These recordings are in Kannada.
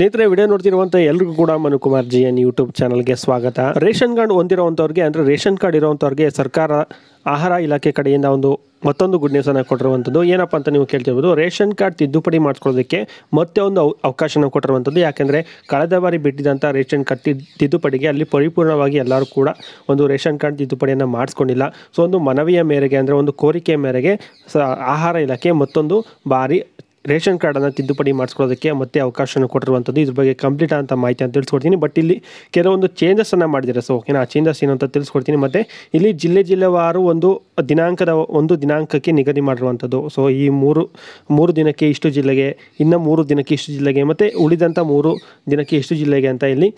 ಸ್ನೇಹಿತರೆ ವಿಡಿಯೋ ನೋಡ್ತಿರುವಂತ ಎಲ್ರಿಗೂ ಕೂಡ ಮನುಕುಮಾರ್ ಜಿ ಎನ್ ಯೂಟ್ಯೂಬ್ ಚಾನಲ್ಗೆ ಸ್ವಾಗತ ರೇಷನ್ ಕಾರ್ಡ್ ಹೊಂದಿರುವಂಥವ್ರಿಗೆ ಅಂದರೆ ರೇಷನ್ ಕಾರ್ಡ್ ಇರುವಂಥವ್ರಿಗೆ ಸರ್ಕಾರ ಆಹಾರ ಇಲಾಖೆ ಕಡೆಯಿಂದ ಒಂದು ಮತ್ತೊಂದು ಗುಡ್ ನ್ಯೂಸನ್ನು ಕೊಟ್ಟಿರುವಂಥದ್ದು ಏನಪ್ಪ ಅಂತ ನೀವು ಕೇಳ್ತಿರ್ಬೋದು ರೇಷನ್ ಕಾರ್ಡ್ ತಿದ್ದುಪಡಿ ಮಾಡಿಸ್ಕೊಳ್ಳೋದಕ್ಕೆ ಮತ್ತೆ ಒಂದು ಅವಕಾಶನ ಕೊಟ್ಟಿರುವಂಥದ್ದು ಯಾಕೆಂದರೆ ಕಳೆದ ಬಾರಿ ಬಿಟ್ಟಿದ್ದಂಥ ರೇಷನ್ ಕಾರ್ಡ್ ತಿದ್ದುಪಡಿಗೆ ಅಲ್ಲಿ ಪರಿಪೂರ್ಣವಾಗಿ ಎಲ್ಲರೂ ಕೂಡ ಒಂದು ರೇಷನ್ ಕಾರ್ಡ್ ತಿದ್ದುಪಡಿಯನ್ನು ಮಾಡಿಸ್ಕೊಂಡಿಲ್ಲ ಸೊ ಒಂದು ಮನವಿಯ ಮೇರೆಗೆ ಅಂದರೆ ಒಂದು ಕೋರಿಕೆಯ ಮೇರೆಗೆ ಆಹಾರ ಇಲಾಖೆ ಮತ್ತೊಂದು ಬಾರಿ ರೇಷನ್ ಕಾರ್ಡನ್ನು ತಿದ್ದುಪಡಿ ಮಾಡಿಸ್ಕೊಳ್ಳೋದಕ್ಕೆ ಮತ್ತೆ ಅವಕಾಶವನ್ನು ಕೊಟ್ಟಿರುವಂಥದ್ದು ಇದ್ರ ಬಗ್ಗೆ ಕಂಪ್ಲೀಟ್ ಆದಂಥ ಮಾಹಿತಿ ಅಂತ ತಿಳಿಸ್ಕೊಡ್ತೀನಿ ಬಟ್ ಇಲ್ಲಿ ಕೆಲವೊಂದು ಚೇಂಜಸನ್ನು ಮಾಡಿದ್ದಾರೆ ಸೊ ಓಕೆನಾ ಆ ಚೇಂಜಸ್ ಏನು ಅಂತ ತಿಳಿಸ್ಕೊಡ್ತೀನಿ ಮತ್ತು ಇಲ್ಲಿ ಜಿಲ್ಲೆ ಜಿಲ್ಲೆವಾರು ಒಂದು ದಿನಾಂಕದ ಒಂದು ದಿನಾಂಕಕ್ಕೆ ನಿಗದಿ ಮಾಡಿರುವಂಥದ್ದು ಸೊ ಈ ಮೂರು ಮೂರು ದಿನಕ್ಕೆ ಇಷ್ಟು ಜಿಲ್ಲೆಗೆ ಇನ್ನು ಮೂರು ದಿನಕ್ಕೆ ಇಷ್ಟು ಜಿಲ್ಲೆಗೆ ಮತ್ತು ಉಳಿದಂಥ ಮೂರು ದಿನಕ್ಕೆ ಇಷ್ಟು ಜಿಲ್ಲೆಗೆ ಅಂತ ಇಲ್ಲಿ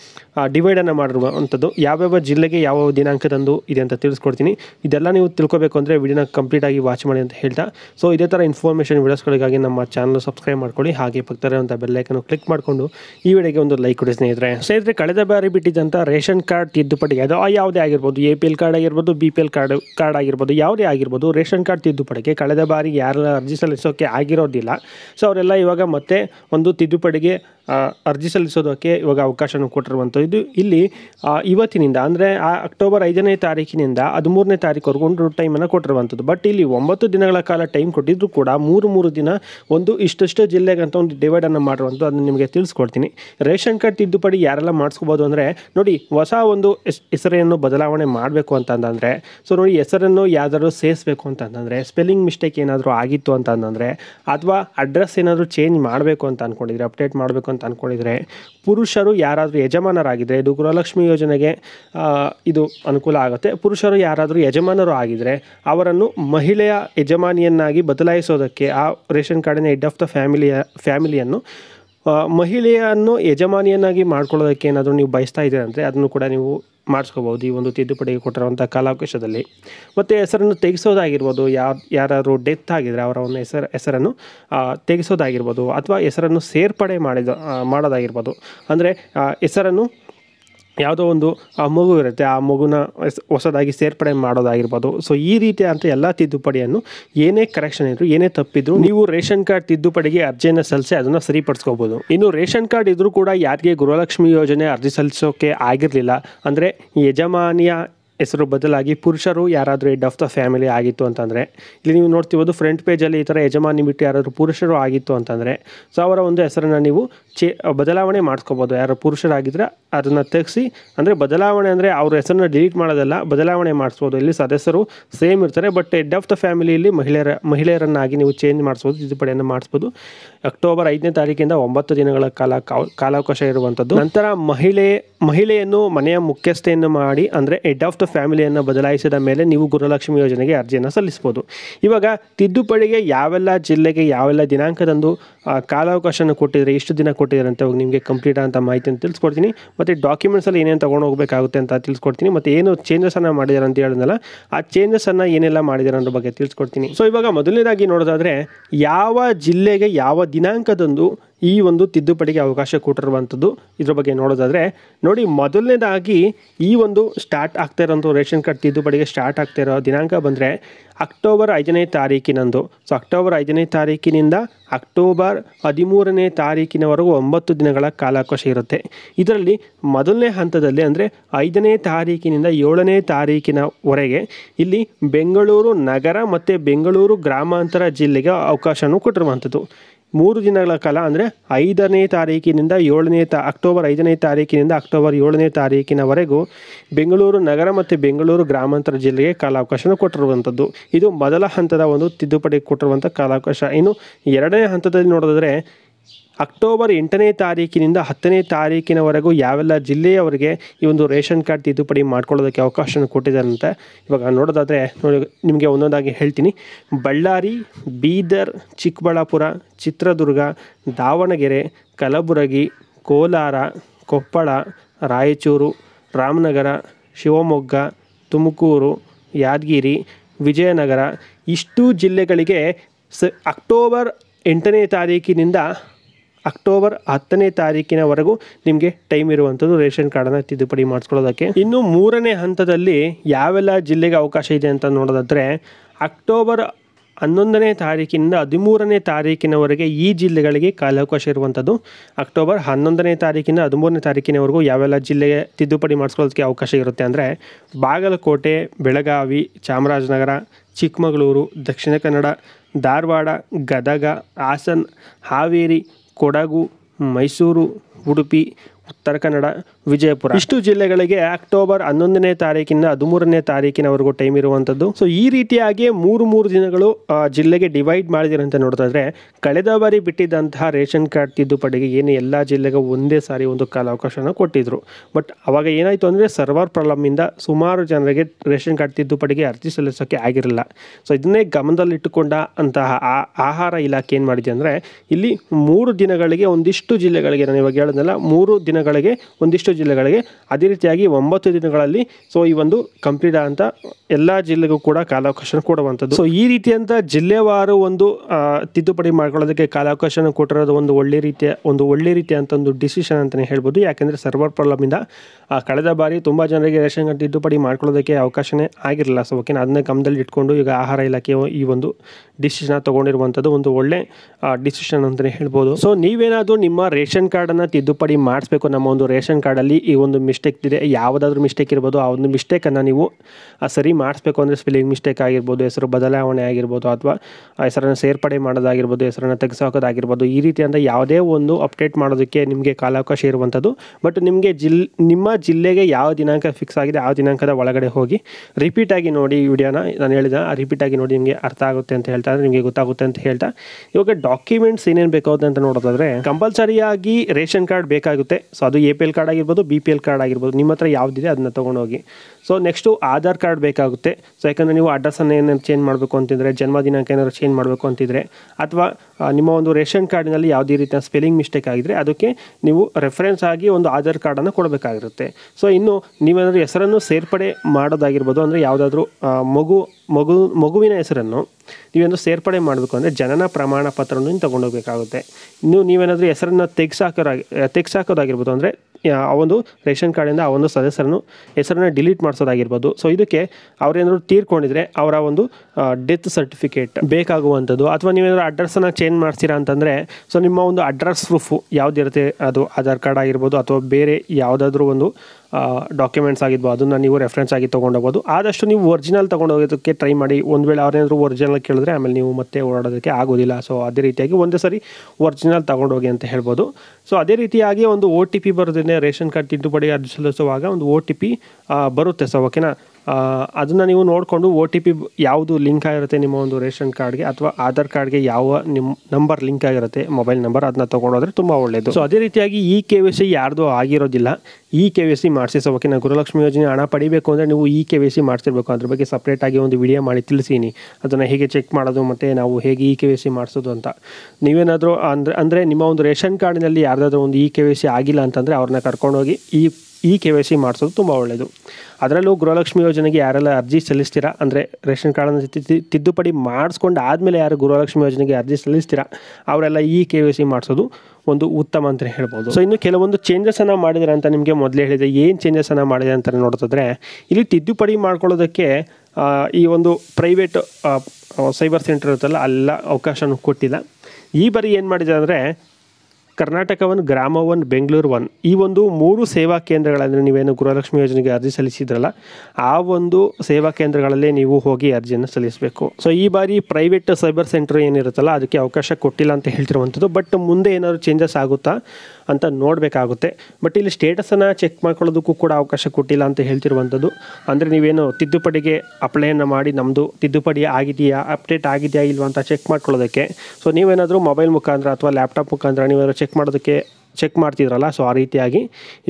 ಡಿವೈಡನ್ನು ಮಾಡಿರುವಂಥದ್ದು ಯಾವ್ಯಾವ ಜಿಲ್ಲೆಗೆ ಯಾವ ದಿನಾಂಕದಂದು ಇದೆ ಅಂತ ತಿಳಿಸ್ಕೊಡ್ತೀನಿ ಇದೆಲ್ಲ ನೀವು ತಿಳ್ಕೊಬೇಕು ಅಂದರೆ ವಿಡಿಯೋನ ಕಂಪ್ಲೀಟಾಗಿ ವಾಚ್ ಮಾಡಿ ಅಂತ ಹೇಳ್ತಾ ಸೊ ಇದೇ ಥರ ಇನ್ಫಾರ್ಮೇಷನ್ ವಿಡಿಯೋಸ್ಗಳಿಗಾಗಿ ನಮ್ಮ ಚಾನಲ್ ಸಬ್ಸ್ಕ್ರೈಬ್ ಮಾಡ್ಕೊಳ್ಳಿ ಹಾಗೆ ಅಂತ ಬೆಲ್ಲೈಕನ್ನು ಕ್ಲಿಕ್ ಮಾಡಿಕೊಂಡು ಈ ವಿಡಿಯೋಗೆ ಒಂದು ಲೈಕ್ ಕೊಡಿ ಸ್ನೇಹಿತರೆ ಸ್ನೇಹಿತರೆ ಕಳೆದ ಬಾರಿ ಬಿಟ್ಟಿದ್ದಂಥ ರೇಷನ್ ಕಾರ್ಡ್ ತಿದ್ದುಪಟ್ಟಿಗೆ ಅದು ಯಾವುದೇ ಆಗಿರ್ಬೋದು ಎ ಪಿ ಎಲ್ ಕಾರ್ಡ್ ಆಗಿರ್ಬೋದು B P L card card ಆಗಿರ್ಬೋದು ಯಾವ ಯಾವುದೇ ಆಗಿರ್ಬೋದು ರೇಷನ್ ಕಾರ್ಡ್ ತಿದ್ದುಪಡಿಗೆ ಕಳೆದ ಬಾರಿ ಯಾರೆಲ್ಲ ಅರ್ಜಿ ಸಲ್ಲಿಸೋಕೆ ಆಗಿರೋದಿಲ್ಲ ಸೊ ಅವರೆಲ್ಲ ಇವಾಗ ಮತ್ತೆ ಒಂದು ತಿದ್ದುಪಡಿಗೆ ಅರ್ಜಿ ಸಲ್ಲಿಸೋದಕ್ಕೆ ಇವಾಗ ಅವಕಾಶವನ್ನು ಕೊಟ್ಟಿರುವಂಥದ್ದು ಇಲ್ಲಿ ಇವತ್ತಿನಿಂದ ಅಂದರೆ ಆ ಅಕ್ಟೋಬರ್ ಐದನೇ ತಾರೀಕಿನಿಂದ ಹದಿಮೂರನೇ ತಾರೀಕುವರೆಗೂ ಒಂದು ಟೈಮನ್ನು ಕೊಟ್ಟಿರುವಂಥದ್ದು ಬಟ್ ಇಲ್ಲಿ ಒಂಬತ್ತು ದಿನಗಳ ಕಾಲ ಟೈಮ್ ಕೊಟ್ಟಿದ್ರು ಕೂಡ ಮೂರು ಮೂರು ದಿನ ಒಂದು ಇಷ್ಟಿಷ್ಟು ಜಿಲ್ಲೆಗಂತ ಒಂದು ಡಿವೈಡನ್ನು ಮಾಡಿರುವಂಥದ್ದು ಅದನ್ನು ನಿಮಗೆ ತಿಳಿಸ್ಕೊಡ್ತೀನಿ ರೇಷನ್ ಕಾರ್ಡ್ ತಿದ್ದುಪಡಿ ಯಾರೆಲ್ಲ ಮಾಡಿಸ್ಕೋಬೋದು ಅಂದರೆ ನೋಡಿ ಹೊಸ ಒಂದು ಹೆಸರನ್ನು ಬದಲಾವಣೆ ಮಾಡಬೇಕು ಅಂತಂದರೆ ಸೊ ನೋಡಿ ಹೆಸರನ್ನು ಯಾವ್ದಾದ್ರು ಸೇರಿಸಬೇಕು ಅಂತಂದರೆ ಸ್ಪೆಲ್ಲಿಂಗ್ ಮಿಸ್ಟೇಕ್ ಏನಾದರೂ ಆಗಿತ್ತು ಅಂತಂದರೆ ಅಥವಾ ಅಡ್ರೆಸ್ ಏನಾದರೂ ಚೇಂಜ್ ಮಾಡಬೇಕು ಅಂತ ಅಂದ್ಕೊಂಡಿದ್ರೆ ಅಪ್ಡೇಟ್ ಮಾಡಬೇಕು ಅಂತ ಅಂದ್ಕೊಂಡಿದ್ರೆ ಪುರುಷರು ಯಾರಾದರೂ ಯಜಮಾನರಾಗಿದ್ದರೆ ಇದು ಗೃಹಲಕ್ಷ್ಮಿ ಯೋಜನೆಗೆ ಇದು ಅನುಕೂಲ ಆಗುತ್ತೆ ಪುರುಷರು ಯಾರಾದರೂ ಯಜಮಾನರು ಆಗಿದ್ದರೆ ಅವರನ್ನು ಮಹಿಳೆಯ ಯಜಮಾನಿಯನ್ನಾಗಿ ಬದಲಾಯಿಸೋದಕ್ಕೆ ಆ ರೇಷನ್ ಕಾರ್ಡಿನ ಹೆಡ್ ಆಫ್ ದ ಫ್ಯಾಮಿಲಿಯ ಫ್ಯಾಮಿಲಿಯನ್ನು ಮಹಿಳೆಯನ್ನು ಯಜಮಾನಿಯನ್ನಾಗಿ ಮಾಡ್ಕೊಳ್ಳೋದಕ್ಕೆ ಏನಾದರೂ ನೀವು ಬಯಸ್ತಾ ಇದ್ದೀರಂದರೆ ಅದನ್ನು ಕೂಡ ನೀವು ಮಾಡಿಸ್ಕೋಬಹುದು ಈ ಒಂದು ತಿದ್ದುಪಡಿಗೆ ಕೊಟ್ಟಿರುವಂಥ ಕಾಲಾವಕಾಶದಲ್ಲಿ ಮತ್ತು ಹೆಸರನ್ನು ತೆಗೆಸೋದಾಗಿರ್ಬೋದು ಯಾವ ಯಾರಾದರೂ ಡೆತ್ ಆಗಿದ್ದರೆ ಅವರ ಒಂದು ಹೆಸರು ಹೆಸರನ್ನು ತೆಗೆಸೋದಾಗಿರ್ಬೋದು ಅಥವಾ ಹೆಸರನ್ನು ಸೇರ್ಪಡೆ ಮಾಡಿದ ಮಾಡೋದಾಗಿರ್ಬೋದು ಅಂದರೆ ಹೆಸರನ್ನು ಯಾವುದೋ ಒಂದು ಆ ಮಗು ಇರುತ್ತೆ ಆ ಮಗುನ ಹೊಸದಾಗಿ ಸೇರ್ಪಡೆ ಮಾಡೋದಾಗಿರ್ಬೋದು ಸೊ ಈ ರೀತಿಯಾದಂಥ ಎಲ್ಲ ತಿದ್ದುಪಡಿಯನ್ನು ಏನೇ ಕರೆಕ್ಷನ್ ಇದ್ರು ಏನೇ ತಪ್ಪಿದ್ರು ನೀವು ರೇಷನ್ ಕಾರ್ಡ್ ತಿದ್ದುಪಡಿಗೆ ಅರ್ಜಿಯನ್ನು ಸಲ್ಲಿಸಿ ಅದನ್ನು ಸರಿಪಡಿಸ್ಕೋಬೋದು ಇನ್ನು ರೇಷನ್ ಕಾರ್ಡ್ ಇದ್ರೂ ಕೂಡ ಯಾರಿಗೆ ಗೃಹಲಕ್ಷ್ಮಿ ಯೋಜನೆ ಅರ್ಜಿ ಸಲ್ಲಿಸೋಕೆ ಆಗಿರಲಿಲ್ಲ ಅಂದರೆ ಯಜಮಾನಿಯ ಹೆಸರು ಬದಲಾಗಿ ಪುರುಷರು ಯಾರಾದರೂ ಹೆಡ್ ಆಫ್ ದ ಫ್ಯಾಮಿಲಿ ಆಗಿತ್ತು ಅಂತಂದರೆ ಇಲ್ಲಿ ನೀವು ನೋಡ್ತಿರ್ಬೋದು ಫ್ರಂಟ್ ಪೇಜಲ್ಲಿ ಈ ಥರ ಯಜಮಾನಿ ಬಿಟ್ಟು ಯಾರಾದರೂ ಪುರುಷರು ಆಗಿತ್ತು ಅಂತಂದರೆ ಸೊ ಅವರ ಒಂದು ಹೆಸರನ್ನು ನೀವು ಚೇ ಬದಲಾವಣೆ ಮಾಡಿಸ್ಕೋಬೋದು ಯಾರು ಪುರುಷರಾಗಿದ್ದರೆ ಅದನ್ನು ತೆಗೆಸಿ ಅಂದರೆ ಬದಲಾವಣೆ ಅಂದರೆ ಅವ್ರ ಹೆಸರನ್ನ ಡಿಲೀಟ್ ಮಾಡೋದಲ್ಲ ಬದಲಾವಣೆ ಮಾಡಿಸ್ಬೋದು ಇಲ್ಲಿ ಸದಸ್ಯರು ಸೇಮ್ ಇರ್ತಾರೆ ಬಟ್ ಹೆಡ್ ಆಫ್ ದ ಫ್ಯಾಮಿಲಿಯಲ್ಲಿ ಮಹಿಳೆಯರ ಮಹಿಳೆಯರನ್ನಾಗಿ ನೀವು ಚೇಂಜ್ ಮಾಡಿಸ್ಬೋದು ತಿದ್ದುಪಡಿಯನ್ನು ಮಾಡಿಸ್ಬೋದು ಅಕ್ಟೋಬರ್ ಐದನೇ ತಾರೀಕಿಂದ ಒಂಬತ್ತು ದಿನಗಳ ಕಾಲ ಕಾಲಾವಕಾಶ ಇರುವಂಥದ್ದು ನಂತರ ಮಹಿಳೆ ಮಹಿಳೆಯನ್ನು ಮನೆಯ ಮುಖ್ಯಸ್ಥೆಯನ್ನು ಮಾಡಿ ಅಂದರೆ ಹೆಡ್ ಆಫ್ ದ ಫ್ಯಾಮಿಲಿಯನ್ನು ಬದಲಾಯಿಸಿದ ಮೇಲೆ ನೀವು ಗುರುಲಕ್ಷ್ಮಿ ಯೋಜನೆಗೆ ಅರ್ಜಿಯನ್ನು ಸಲ್ಲಿಸ್ಬೋದು ಇವಾಗ ತಿದ್ದುಪಡಿಗೆ ಯಾವೆಲ್ಲ ಜಿಲ್ಲೆಗೆ ಯಾವೆಲ್ಲ ದಿನಾಂಕದಂದು ಆ ಕಾಲಾವಕಾಶನ ಕೊಟ್ಟಿದ್ದಾರೆ ಎಷ್ಟು ದಿನ ಕೊಟ್ಟಿದ್ದಾರೆ ಅಂತ ನಿಮಗೆ ಕಂಪ್ಲೀಟ್ ಅಂತ ಮಾಹಿತಿಯನ್ನು ತಿಳಿಸ್ಕೊಡ್ತೀನಿ ಮತ್ತು ಡಾಕ್ಯುಮೆಂಟ್ಸಲ್ಲಿ ಏನೇನು ತೊಗೊಂಡು ಹೋಗಬೇಕಾಗುತ್ತೆ ಅಂತ ತಿಳಿಸ್ಕೊಡ್ತೀನಿ ಮತ್ತು ಏನು ಚೇಂಜಸನ್ನು ಮಾಡಿದ್ದಾರೆ ಅಂತ ಹೇಳಿದ್ನಲ್ಲ ಆ ಚೇಂಜಸನ್ನು ಏನೆಲ್ಲ ಮಾಡಿದ್ದಾರೆ ಅನ್ನೋ ಬಗ್ಗೆ ತಿಳಿಸ್ಕೊಡ್ತೀನಿ ಸೊ ಇವಾಗ ಮೊದಲನೇದಾಗಿ ನೋಡೋದಾದರೆ ಯಾವ ಜಿಲ್ಲೆಗೆ ಯಾವ ದಿನಾಂಕದಂದು ಈ ಒಂದು ತಿದ್ದುಪಡಿಗೆ ಅವಕಾಶ ಕೊಟ್ಟಿರುವಂಥದ್ದು ಇದ್ರ ಬಗ್ಗೆ ನೋಡೋದಾದರೆ ನೋಡಿ ಮೊದಲನೇದಾಗಿ ಈ ಒಂದು ಸ್ಟಾರ್ಟ್ ಆಗ್ತಾ ಇರೋಂಥ ರೇಷನ್ ಕಾರ್ಡ್ ತಿದ್ದುಪಡಿಗೆ ಸ್ಟಾರ್ಟ್ ಆಗ್ತಾ ಇರೋ ದಿನಾಂಕ ಬಂದರೆ ಅಕ್ಟೋಬರ್ ಐದನೇ ತಾರೀಕಿನಂದು ಸೊ ಅಕ್ಟೋಬರ್ ಐದನೇ ತಾರೀಕಿನಿಂದ ಅಕ್ಟೋಬರ್ ಹದಿಮೂರನೇ ತಾರೀಕಿನವರೆಗೂ ಒಂಬತ್ತು ದಿನಗಳ ಕಾಲಾವಕಾಶ ಇರುತ್ತೆ ಇದರಲ್ಲಿ ಮೊದಲನೇ ಹಂತದಲ್ಲಿ ಅಂದರೆ ಐದನೇ ತಾರೀಕಿನಿಂದ ಏಳನೇ ತಾರೀಕಿನವರೆಗೆ ಇಲ್ಲಿ ಬೆಂಗಳೂರು ನಗರ ಮತ್ತು ಬೆಂಗಳೂರು ಗ್ರಾಮಾಂತರ ಜಿಲ್ಲೆಗೆ ಅವಕಾಶನೂ ಕೊಟ್ಟಿರುವಂಥದ್ದು ಮೂರು ದಿನಗಳ ಕಾಲ ಅಂದರೆ ಐದನೇ ತಾರೀಕಿನಿಂದ ಏಳನೇ ತಾ ಅಕ್ಟೋಬರ್ ಐದನೇ ತಾರೀಕಿನಿಂದ ಅಕ್ಟೋಬರ್ ಏಳನೇ ತಾರೀಕಿನವರೆಗೂ ಬೆಂಗಳೂರು ನಗರ ಮತ್ತು ಬೆಂಗಳೂರು ಗ್ರಾಮಾಂತರ ಜಿಲ್ಲೆಗೆ ಕಾಲಾವಕಾಶನ ಕೊಟ್ಟಿರುವಂಥದ್ದು ಇದು ಮೊದಲ ಹಂತದ ಒಂದು ತಿದ್ದುಪಡಿ ಕೊಟ್ಟಿರುವಂಥ ಕಾಲಾವಕಾಶ ಇನ್ನು ಎರಡನೇ ಹಂತದಲ್ಲಿ ನೋಡಿದ್ರೆ ಅಕ್ಟೋಬರ್ ಎಂಟನೇ ತಾರೀಕಿನಿಂದ ಹತ್ತನೇ ತಾರೀಕಿನವರೆಗೂ ಯಾವೆಲ್ಲ ಜಿಲ್ಲೆಯವರಿಗೆ ಈ ಒಂದು ರೇಷನ್ ಕಾರ್ಡ್ ತಿದ್ದುಪಡಿ ಮಾಡ್ಕೊಳ್ಳೋದಕ್ಕೆ ಅವಕಾಶವನ್ನು ಕೊಟ್ಟಿದ್ದಾರಂತೆ ಇವಾಗ ನೋಡೋದಾದರೆ ನೋಡಿ ನಿಮಗೆ ಒಂದೊಂದಾಗಿ ಹೇಳ್ತೀನಿ ಬಳ್ಳಾರಿ ಬೀದರ್ ಚಿಕ್ಕಬಳ್ಳಾಪುರ ಚಿತ್ರದುರ್ಗ ದಾವಣಗೆರೆ ಕಲಬುರಗಿ ಕೋಲಾರ ಕೊಪ್ಪಳ ರಾಯಚೂರು ರಾಮನಗರ ಶಿವಮೊಗ್ಗ ತುಮಕೂರು ಯಾದಗಿರಿ ವಿಜಯನಗರ ಇಷ್ಟು ಜಿಲ್ಲೆಗಳಿಗೆ ಸ ಅಕ್ಟೋಬರ್ ಎಂಟನೇ ತಾರೀಕಿನಿಂದ ಅಕ್ಟೋಬರ್ ಹತ್ತನೇ ತಾರೀಕಿನವರೆಗೂ ನಿಮಗೆ ಟೈಮ್ ಇರುವಂಥದ್ದು ರೇಷನ್ ಕಾರ್ಡನ್ನು ತಿದ್ದುಪಡಿ ಮಾಡಿಸ್ಕೊಳ್ಳೋದಕ್ಕೆ ಇನ್ನು ಮೂರನೇ ಹಂತದಲ್ಲಿ ಯಾವೆಲ್ಲ ಜಿಲ್ಲೆಗೆ ಅವಕಾಶ ಇದೆ ಅಂತ ನೋಡೋದಾದರೆ ಅಕ್ಟೋಬರ್ ಹನ್ನೊಂದನೇ ತಾರೀಕಿನಿಂದ ಹದಿಮೂರನೇ ತಾರೀಕಿನವರೆಗೆ ಈ ಜಿಲ್ಲೆಗಳಿಗೆ ಕಾಲಾವಕಾಶ ಇರುವಂಥದ್ದು ಅಕ್ಟೋಬರ್ ಹನ್ನೊಂದನೇ ತಾರೀಕಿಂದ ಹದಿಮೂರನೇ ತಾರೀಕಿನವರೆಗೂ ಯಾವೆಲ್ಲ ಜಿಲ್ಲೆಗೆ ತಿದ್ದುಪಡಿ ಮಾಡಿಸ್ಕೊಳ್ಳೋದಕ್ಕೆ ಅವಕಾಶ ಇರುತ್ತೆ ಅಂದರೆ ಬಾಗಲಕೋಟೆ ಬೆಳಗಾವಿ ಚಾಮರಾಜನಗರ ಚಿಕ್ಕಮಗಳೂರು ದಕ್ಷಿಣ ಕನ್ನಡ ಧಾರವಾಡ ಗದಗ ಹಾಸನ್ ಹಾವೇರಿ ಕೊಡಗು ಮೈಸೂರು ಉಡುಪಿ ಉತ್ತರ ಕನ್ನಡ ವಿಜಯಪುರ ಇಷ್ಟು ಜಿಲ್ಲೆಗಳಿಗೆ ಅಕ್ಟೋಬರ್ ಹನ್ನೊಂದನೇ ತಾರೀಕಿನ ಹದಿಮೂರನೇ ತಾರೀಕಿನವರೆಗೂ ಟೈಮ್ ಇರುವಂಥದ್ದು ಸೊ ಈ ರೀತಿಯಾಗಿ ಮೂರು ಮೂರು ದಿನಗಳು ಜಿಲ್ಲೆಗೆ ಡಿವೈಡ್ ಮಾಡಿದಿರಂತೆ ನೋಡ್ತಾ ಇದ್ರೆ ಕಳೆದ ಬಾರಿ ಬಿಟ್ಟಿದ್ದಂತಹ ರೇಷನ್ ಕಾರ್ಡ್ ತಿದ್ದುಪಡಿಗೆ ಏನು ಎಲ್ಲ ಜಿಲ್ಲೆಗೆ ಒಂದೇ ಸಾರಿ ಒಂದು ಅವಕಾಶನ ಕೊಟ್ಟಿದ್ರು ಬಟ್ ಅವಾಗ ಏನಾಯಿತು ಅಂದರೆ ಸರ್ವರ್ ಪ್ರಾಬ್ಲಮ್ ಇಂದ ಸುಮಾರು ಜನರಿಗೆ ರೇಷನ್ ಕಾರ್ಡ್ ತಿದ್ದುಪಡಿಗೆ ಅರ್ಜಿ ಸಲ್ಲಿಸೋಕೆ ಆಗಿರಲಿಲ್ಲ ಸೊ ಇದನ್ನೇ ಗಮನದಲ್ಲಿಟ್ಟುಕೊಂಡ ಅಂತಹ ಆಹಾರ ಇಲಾಖೆ ಏನು ಮಾಡಿದೆ ಅಂದರೆ ಇಲ್ಲಿ ಮೂರು ದಿನಗಳಿಗೆ ಒಂದಿಷ್ಟು ಜಿಲ್ಲೆಗಳಿಗೆ ನಾನು ಇವಾಗ ಹೇಳೋದಲ್ಲ ಮೂರು ದಿನ ದಿನಗಳಿಗೆ ಒಂದಿಷ್ಟು ಜಿಲ್ಲೆಗಳಿಗೆ ಅದೇ ರೀತಿಯಾಗಿ ಒಂಬತ್ತು ದಿನಗಳಲ್ಲಿ ಸೊ ಈ ಒಂದು ಕಂಪ್ಲೀಟ್ ಆದಂತ ಎಲ್ಲ ಜಿಲ್ಲೆಗೂ ಕೂಡ ಕಾಲಾವಕಾಶ ಕೊಡುವಂಥದ್ದು ಸೊ ಈ ರೀತಿಯಂತ ಜಿಲ್ಲೆವಾರು ಒಂದು ತಿದ್ದುಪಡಿ ಮಾಡ್ಕೊಳ್ಳೋದಕ್ಕೆ ಕಾಲಾವಕಾಶ ಕೊಟ್ಟಿರೋದು ಒಂದು ಒಳ್ಳೆ ರೀತಿಯ ಒಂದು ಒಳ್ಳೆ ರೀತಿಯ ಅಂತ ಒಂದು ಡಿಸಿಷನ್ ಅಂತಲೇ ಹೇಳ್ಬೋದು ಯಾಕೆಂದರೆ ಸರ್ವರ್ ಇಂದ ಕಳೆದ ಬಾರಿ ತುಂಬ ಜನರಿಗೆ ರೇಷನ್ ಕಾರ್ಡ್ ತಿದ್ದುಪಡಿ ಮಾಡ್ಕೊಳ್ಳೋದಕ್ಕೆ ಅವಕಾಶನೇ ಆಗಿರಲಿಲ್ಲ ಸೊ ಓಕೆ ಅದನ್ನೇ ಗಮನದಲ್ಲಿ ಇಟ್ಕೊಂಡು ಈಗ ಆಹಾರ ಇಲಾಖೆ ಈ ಒಂದು ಡಿಸಿಷನ್ ತೊಗೊಂಡಿರುವಂಥದ್ದು ಒಂದು ಒಳ್ಳೆ ಡಿಸಿಷನ್ ಅಂತಲೇ ಹೇಳ್ಬೋದು ಸೊ ನೀವೇನಾದರೂ ನಿಮ್ಮ ರೇಷನ್ ಕಾರ್ಡನ್ನು ತಿದ್ದುಪಡಿ ಮಾಡಿಸ್ಬೇಕು ಮಾಡಬೇಕು ನಮ್ಮ ಒಂದು ರೇಷನ್ ಕಾರ್ಡಲ್ಲಿ ಈ ಒಂದು ಮಿಸ್ಟೇಕ್ ಇದೆ ಯಾವುದಾದ್ರೂ ಮಿಸ್ಟೇಕ್ ಇರ್ಬೋದು ಆ ಒಂದು ಮಿಸ್ಟೇಕನ್ನು ನೀವು ಸರಿ ಮಾಡಿಸ್ಬೇಕು ಅಂದರೆ ಸ್ಪೆಲ್ಲಿಂಗ್ ಮಿಸ್ಟೇಕ್ ಆಗಿರ್ಬೋದು ಹೆಸರು ಬದಲಾವಣೆ ಆಗಿರ್ಬೋದು ಅಥವಾ ಹೆಸರನ್ನು ಸೇರ್ಪಡೆ ಮಾಡೋದಾಗಿರ್ಬೋದು ಹೆಸರನ್ನು ತೆಗೆಸೋಕೋದಾಗಿರ್ಬೋದು ಈ ಅಂದರೆ ಯಾವುದೇ ಒಂದು ಅಪ್ಡೇಟ್ ಮಾಡೋದಕ್ಕೆ ನಿಮಗೆ ಕಾಲಾವಕಾಶ ಇರುವಂಥದ್ದು ಬಟ್ ನಿಮಗೆ ಜಿಲ್ ನಿಮ್ಮ ಜಿಲ್ಲೆಗೆ ಯಾವ ದಿನಾಂಕ ಫಿಕ್ಸ್ ಆಗಿದೆ ಆ ದಿನಾಂಕದ ಒಳಗಡೆ ಹೋಗಿ ರಿಪೀಟಾಗಿ ನೋಡಿ ವಿಡಿಯೋನ ನಾನು ಹೇಳಿದ ರಿಪೀಟಾಗಿ ನೋಡಿ ನಿಮಗೆ ಅರ್ಥ ಆಗುತ್ತೆ ಅಂತ ಹೇಳ್ತಾ ಅಂದರೆ ನಿಮಗೆ ಗೊತ್ತಾಗುತ್ತೆ ಅಂತ ಹೇಳ್ತಾ ಇವಾಗ ಡಾಕ್ಯುಮೆಂಟ್ಸ್ ಏನೇನು ಬೇಕು ಅಂತ ನೋಡೋದಾದರೆ ಕಂಪಲ್ಸರಿಯಾಗಿ ರೇಷನ್ ಕಾರ್ಡ್ ಬೇಕಾಗುತ್ತೆ ಸೊ ಅದು ಎ ಪಿ ಎಲ್ ಕಾರ್ಡ್ ಆಗಿರ್ಬೋದು ಬಿ ಪಿ ಎಲ್ ಕಾರ್ಡ್ ಆಗಿರ್ಬೋದು ನಿಮ್ಮ ಹತ್ರ ಯಾವುದಿದೆ ಅದನ್ನ ಹೋಗಿ ಸೊ ನೆಕ್ಸ್ಟು ಆಧಾರ್ ಕಾರ್ಡ್ ಬೇಕಾಗುತ್ತೆ ಸೊ ಯಾಕಂದರೆ ನೀವು ಅಡ್ರೆಸ್ಸನ್ನು ಏನಾದ್ರು ಚೇಂಜ್ ಮಾಡಬೇಕು ಅಂತಿದ್ರೆ ಜನ್ಮ ದಿನಾಂಕ ಏನಾದ್ರು ಚೇಂಜ್ ಮಾಡಬೇಕು ಅಂತಿದ್ರೆ ಅಥವಾ ನಿಮ್ಮ ಒಂದು ರೇಷನ್ ಕಾರ್ಡಿನಲ್ಲಿ ಯಾವುದೇ ರೀತಿಯ ಸ್ಪೆಲ್ಲಿಂಗ್ ಮಿಸ್ಟೇಕ್ ಆಗಿದ್ರೆ ಅದಕ್ಕೆ ನೀವು ರೆಫರೆನ್ಸ್ ಆಗಿ ಒಂದು ಆಧಾರ್ ಕಾರ್ಡನ್ನು ಕೊಡಬೇಕಾಗಿರುತ್ತೆ ಸೊ ಇನ್ನು ನೀವೇನಾದರೂ ಹೆಸರನ್ನು ಸೇರ್ಪಡೆ ಮಾಡೋದಾಗಿರ್ಬೋದು ಅಂದರೆ ಯಾವುದಾದ್ರೂ ಮಗು ಮಗು ಮಗುವಿನ ಹೆಸರನ್ನು ನೀವೇನಾದರೂ ಸೇರ್ಪಡೆ ಮಾಡಬೇಕು ಅಂದರೆ ಜನನ ಪ್ರಮಾಣ ಪತ್ರವನ್ನು ತಗೊಂಡೋಗ್ಬೇಕಾಗುತ್ತೆ ಇನ್ನು ನೀವೇನಾದರೂ ಹೆಸರನ್ನು ತೆಗ್ಸಾಕೋರಾಗಿ ತೆಗ್ಸಾಕೋದಾಗಿರ್ಬೋದು ಅಂದರೆ ಆ ಒಂದು ರೇಷನ್ ಕಾರ್ಡಿಂದ ಆ ಒಂದು ಸದಸ್ಯರನ್ನು ಹೆಸರನ್ನು ಡಿಲೀಟ್ ಮಾಡಿಸೋದಾಗಿರ್ಬೋದು ಸೊ ಇದಕ್ಕೆ ಅವರೇನಾದರೂ ತೀರ್ಕೊಂಡಿದ್ರೆ ಅವರ ಒಂದು ಡೆತ್ ಸರ್ಟಿಫಿಕೇಟ್ ಬೇಕಾಗುವಂಥದ್ದು ಅಥವಾ ನೀವೇನಾದ್ರು ಅಡ್ರೆಸ್ಸನ್ನು ಚೇಂಜ್ ಮಾಡ್ತೀರಾ ಅಂತಂದರೆ ಸೊ ನಿಮ್ಮ ಒಂದು ಅಡ್ರೆಸ್ ಪ್ರೂಫು ಯಾವುದಿರುತ್ತೆ ಅದು ಆಧಾರ್ ಕಾರ್ಡ್ ಆಗಿರ್ಬೋದು ಅಥವಾ ಬೇರೆ ಯಾವುದಾದ್ರೂ ಒಂದು ಡಾಕ್ಯುಮೆಂಟ್ಸ್ ಆಗಿದ್ವು ಅದನ್ನು ನೀವು ರೆಫರೆನ್ಸ್ ಆಗಿ ತೊಗೊಂಡೋಗ್ಬೋದು ಆದಷ್ಟು ನೀವು ಒರಿಜಿನಲ್ ತೊಗೊಂಡೋಗೋದಕ್ಕೆ ಟ್ರೈ ಮಾಡಿ ಒಂದು ವೇಳೆ ಅವ್ರೇನಾದರೂ ಒರಿಜಿನಲ್ ಕೇಳಿದ್ರೆ ಆಮೇಲೆ ನೀವು ಮತ್ತೆ ಓಡಾಡೋದಕ್ಕೆ ಆಗೋದಿಲ್ಲ ಸೊ ಅದೇ ರೀತಿಯಾಗಿ ಒಂದೇ ಸರಿ ಒರಿಜಿನಲ್ ತೊಗೊಂಡೋಗಿ ಅಂತ ಹೇಳ್ಬೋದು ಸೊ ಅದೇ ರೀತಿಯಾಗಿ ಒಂದು ಒ ಟಿ ಪಿ ಬರೋದ್ರಿಂದ ರೇಷನ್ ಕಾರ್ಡ್ ತಿದ್ದುಪಡಿ ಅರ್ಜಿ ಸಲ್ಲಿಸುವಾಗ ಒಂದು ಓ ಟಿ ಪಿ ಬರುತ್ತೆ ಸೊ ಓಕೆನಾ ಅದನ್ನು ನೀವು ನೋಡಿಕೊಂಡು ಓ ಟಿ ಪಿ ಯಾವುದು ಲಿಂಕ್ ಆಗಿರುತ್ತೆ ನಿಮ್ಮ ಒಂದು ರೇಷನ್ ಕಾರ್ಡ್ಗೆ ಅಥವಾ ಆಧಾರ್ ಕಾರ್ಡ್ಗೆ ಯಾವ ನಿಮ್ಮ ನಂಬರ್ ಲಿಂಕ್ ಆಗಿರುತ್ತೆ ಮೊಬೈಲ್ ನಂಬರ್ ಅದನ್ನ ತೊಗೊಂಡೋದ್ರೆ ತುಂಬ ಒಳ್ಳೆಯದು ಸೊ ಅದೇ ರೀತಿಯಾಗಿ ಈ ಕೆ ವಿ ಸಿ ಯಾರ್ದು ಆಗಿರೋದಿಲ್ಲ ಇ ಕೆ ವಿ ಸಿ ಮಾಡಿಸಿ ಸೊ ಓಕೆ ನಾನು ಗುರುಲಕ್ಷ್ಮಿ ಯೋಜನೆ ಹಣ ಪಡಿಬೇಕು ಅಂದರೆ ನೀವು ಇ ಕೆ ವಿ ಸಿ ಮಾಡಿಸಿರ್ಬೇಕು ಅದ್ರ ಬಗ್ಗೆ ಸಪ್ರೇಟಾಗಿ ಒಂದು ವಿಡಿಯೋ ಮಾಡಿ ತಿಳಿಸೀನಿ ಅದನ್ನು ಹೇಗೆ ಚೆಕ್ ಮಾಡೋದು ಮತ್ತು ನಾವು ಹೇಗೆ ಇ ಕೆ ವಿ ಸಿ ಮಾಡಿಸೋದು ಅಂತ ನೀವೇನಾದರೂ ಅಂದರೆ ಅಂದರೆ ನಿಮ್ಮ ಒಂದು ರೇಷನ್ ಕಾರ್ಡಿನಲ್ಲಿ ಯಾರ್ದಾದ್ರೂ ಒಂದು ಇ ಕೆ ವಿ ಸಿ ಆಗಿಲ್ಲ ಅಂತಂದರೆ ಅವ್ರನ್ನ ಕರ್ಕೊಂಡೋಗಿ ಈ ಇ ಕೆ ವೈ ಸಿ ಮಾಡಿಸೋದು ತುಂಬ ಒಳ್ಳೆಯದು ಅದರಲ್ಲೂ ಗೃಹಲಕ್ಷ್ಮಿ ಯೋಜನೆಗೆ ಯಾರೆಲ್ಲ ಅರ್ಜಿ ಸಲ್ಲಿಸ್ತೀರಾ ಅಂದರೆ ರೇಷನ್ ಕಾರ್ಡನ್ನು ತಿದ್ದುಪಡಿ ಮಾಡಿಸ್ಕೊಂಡು ಆದಮೇಲೆ ಯಾರು ಗೃಹಲಕ್ಷ್ಮಿ ಯೋಜನೆಗೆ ಅರ್ಜಿ ಸಲ್ಲಿಸ್ತೀರಾ ಅವರೆಲ್ಲ ಈ ಕೆ ವೈ ಸಿ ಮಾಡಿಸೋದು ಒಂದು ಉತ್ತಮ ಅಂತ ಹೇಳ್ಬೋದು ಸೊ ಇನ್ನು ಕೆಲವೊಂದು ಚೇಂಜಸನ್ನು ಮಾಡಿದರೆ ಅಂತ ನಿಮಗೆ ಮೊದಲೇ ಹೇಳಿದೆ ಏನು ಚೇಂಜಸನ್ನು ಮಾಡಿದೆ ಅಂತ ನೋಡಿದ್ರೆ ಇಲ್ಲಿ ತಿದ್ದುಪಡಿ ಮಾಡ್ಕೊಳ್ಳೋದಕ್ಕೆ ಈ ಒಂದು ಪ್ರೈವೇಟ್ ಸೈಬರ್ ಸೆಂಟರ್ ಇರುತ್ತಲ್ಲ ಅಲ್ಲ ಅವಕಾಶನೂ ಕೊಟ್ಟಿಲ್ಲ ಈ ಬಾರಿ ಏನು ಮಾಡಿದೆ ಅಂದರೆ Karnataka one Grama one Bengaluru one ಈ ಒಂದು ಮೂರು ಸೇವಾ ಕೇಂದ್ರಗಳಲ್ಲಿ ನೀವೇನು ಗೃಹಲಕ್ಷ್ಮಿ ಯೋಜನೆಗೆ ಅರ್ಜಿ ಸಲ್ಲಿಸಿದ್ರಲ್ಲ ಆ ಒಂದು ಸೇವಾ ಕೇಂದ್ರಗಳಲ್ಲೇ ನೀವು ಹೋಗಿ ಅರ್ಜಿಯನ್ನು ಸಲ್ಲಿಸಬೇಕು ಸೊ ಈ ಬಾರಿ ಪ್ರೈವೇಟ್ ಸೈಬರ್ ಸೆಂಟರ್ ಏನಿರುತ್ತಲ್ಲ ಅದಕ್ಕೆ ಅವಕಾಶ ಕೊಟ್ಟಿಲ್ಲ ಅಂತ ಹೇಳ್ತಿರುವಂಥದ್ದು ಬಟ್ ಮುಂದೆ ಏನಾದರೂ ಚೇಂಜಸ್ ಆಗುತ್ತಾ ಅಂತ ನೋಡಬೇಕಾಗುತ್ತೆ ಬಟ್ ಇಲ್ಲಿ ಸ್ಟೇಟಸನ್ನು ಚೆಕ್ ಮಾಡ್ಕೊಳ್ಳೋದಕ್ಕೂ ಕೂಡ ಅವಕಾಶ ಕೊಟ್ಟಿಲ್ಲ ಅಂತ ಹೇಳ್ತಿರುವಂಥದ್ದು ಅಂದರೆ ನೀವೇನು ತಿದ್ದುಪಡಿಗೆ ಅಪ್ಲೈಯನ್ನು ಮಾಡಿ ನಮ್ಮದು ತಿದ್ದುಪಡಿ ಆಗಿದೆಯಾ ಅಪ್ಡೇಟ್ ಆಗಿದೆಯಾ ಇಲ್ವಾ ಅಂತ ಚೆಕ್ ಮಾಡ್ಕೊಳ್ಳೋದಕ್ಕೆ ಸೊ ನೀವೇನಾದರೂ ಮೊಬೈಲ್ ಮುಖಾಂತರ ಅಥವಾ ಲ್ಯಾಪ್ಟಾಪ್ ಮುಖಾಂತರ ನೀವೇನಾದರೂ ಚೆಕ್ ಮಾಡೋದಕ್ಕೆ ಚೆಕ್ ಮಾಡ್ತಿದ್ರಲ್ಲ ಸೊ ಆ ರೀತಿಯಾಗಿ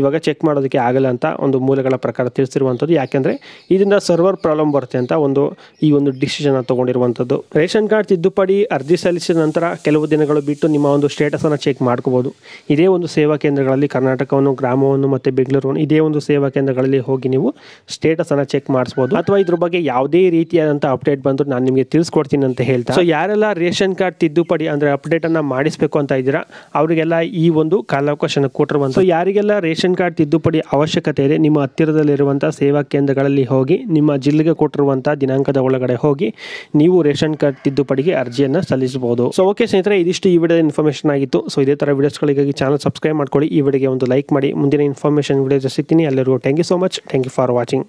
ಇವಾಗ ಚೆಕ್ ಮಾಡೋದಕ್ಕೆ ಆಗಲ್ಲ ಅಂತ ಒಂದು ಮೂಲಗಳ ಪ್ರಕಾರ ತಿಳಿಸಿರುವಂಥದ್ದು ಯಾಕೆಂದರೆ ಇದರಿಂದ ಸರ್ವರ್ ಪ್ರಾಬ್ಲಮ್ ಬರುತ್ತೆ ಅಂತ ಒಂದು ಈ ಒಂದು ಡಿಸಿಷನ್ ತೊಗೊಂಡಿರುವಂಥದ್ದು ರೇಷನ್ ಕಾರ್ಡ್ ತಿದ್ದುಪಡಿ ಅರ್ಜಿ ಸಲ್ಲಿಸಿದ ನಂತರ ಕೆಲವು ದಿನಗಳು ಬಿಟ್ಟು ನಿಮ್ಮ ಒಂದು ಸ್ಟೇಟಸನ್ನು ಚೆಕ್ ಮಾಡ್ಕೋಬೋದು ಇದೇ ಒಂದು ಸೇವಾ ಕೇಂದ್ರಗಳಲ್ಲಿ ಕರ್ನಾಟಕವನ್ನು ಗ್ರಾಮವನ್ನು ಮತ್ತು ಬೆಂಗಳೂರನ್ನು ಇದೇ ಒಂದು ಸೇವಾ ಕೇಂದ್ರಗಳಲ್ಲಿ ಹೋಗಿ ನೀವು ಸ್ಟೇಟಸನ್ನು ಚೆಕ್ ಮಾಡಿಸ್ಬೋದು ಅಥವಾ ಇದ್ರ ಬಗ್ಗೆ ಯಾವುದೇ ರೀತಿಯಾದಂಥ ಅಪ್ಡೇಟ್ ಬಂದರೂ ನಾನು ನಿಮಗೆ ತಿಳಿಸ್ಕೊಡ್ತೀನಿ ಅಂತ ಹೇಳ್ತಾ ಸೊ ಯಾರೆಲ್ಲ ರೇಷನ್ ಕಾರ್ಡ್ ತಿದ್ದುಪಡಿ ಅಂದರೆ ಅಪ್ಡೇಟನ್ನು ಮಾಡಿಸಬೇಕು ಅಂತ ಇದ್ದೀರಾ ಅವರಿಗೆಲ್ಲ ಈ ಒಂದು ಕಾಲಾವಕಾಶನ ಕೊಟ್ಟಿರುವಂಥ ಯಾರಿಗೆಲ್ಲ ರೇಷನ್ ಕಾರ್ಡ್ ತಿದ್ದುಪಡಿ ಅವಶ್ಯಕತೆ ಇದೆ ನಿಮ್ಮ ಹತ್ತಿರದಲ್ಲಿರುವಂಥ ಸೇವಾ ಕೇಂದ್ರಗಳಲ್ಲಿ ಹೋಗಿ ನಿಮ್ಮ ಜಿಲ್ಲೆಗೆ ಕೊಟ್ಟಿರುವಂಥ ದಿನಾಂಕದ ಒಳಗಡೆ ಹೋಗಿ ನೀವು ರೇಷನ್ ಕಾರ್ಡ್ ತಿದ್ದುಪಡಿಗೆ ಅರ್ಜಿಯನ್ನು ಸಲ್ಲಿಸಬಹುದು ಸೊ ಓಕೆ ಸ್ನೇಹಿತರೆ ಇದಿಷ್ಟು ಈ ವಿಡಿಯೋದ ಇನ್ಫಾರ್ಮೇಷನ್ ಆಗಿತ್ತು ಸೊ ಇದೇ ಥರ ವಿಡಿಯೋಸ್ಗಳಿಗಾಗಿ ಚಾನಲ್ ಸಬ್ಸ್ಕ್ರೈಬ್ ಮಾಡ್ಕೊಳ್ಳಿ ಈ ವಿಡಿಯೋಗೆ ಒಂದು ಲೈಕ್ ಮಾಡಿ ಮುಂದಿನ ಇನ್ಫಾರ್ಮೇಷನ್ ವಿಡಿಯೋ ಸಿಗ್ತೀನಿ ಎಲ್ಲರಿಗೂ thank you so much thank you for watching